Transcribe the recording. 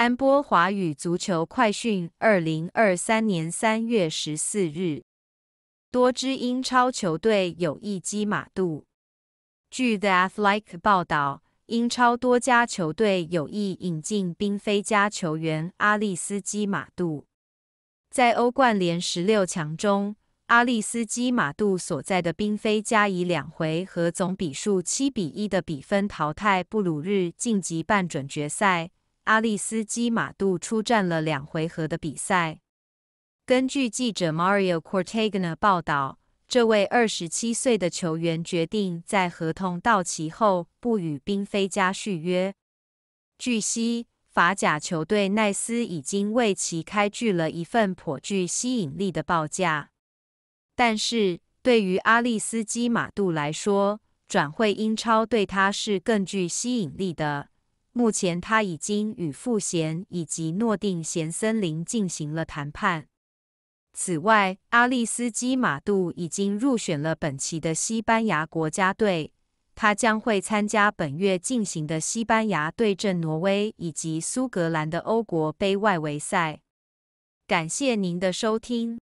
安波华语足球快讯，二零二三年三月十四日，多支英超球队有意击马杜。据 The Athletic 报道，英超多家球队有意引进宾菲加球员阿利斯基马杜。在欧冠联十六强中，阿利斯基马杜所在的冰菲加以两回合总比数七比一的比分淘汰布鲁日，晋级半准决赛。阿利斯基马杜出战了两回合的比赛。根据记者 Mario Cortegna 报道，这位二十七岁的球员决定在合同到期后不与宾菲加续约。据悉，法甲球队奈斯已经为其开具了一份颇具吸引力的报价，但是对于阿利斯基马杜来说，转会英超对他是更具吸引力的。目前他已经与富咸以及诺定咸森林进行了谈判。此外，阿利斯基马杜已经入选了本期的西班牙国家队，他将会参加本月进行的西班牙对阵挪威以及苏格兰的欧国杯外围赛。感谢您的收听。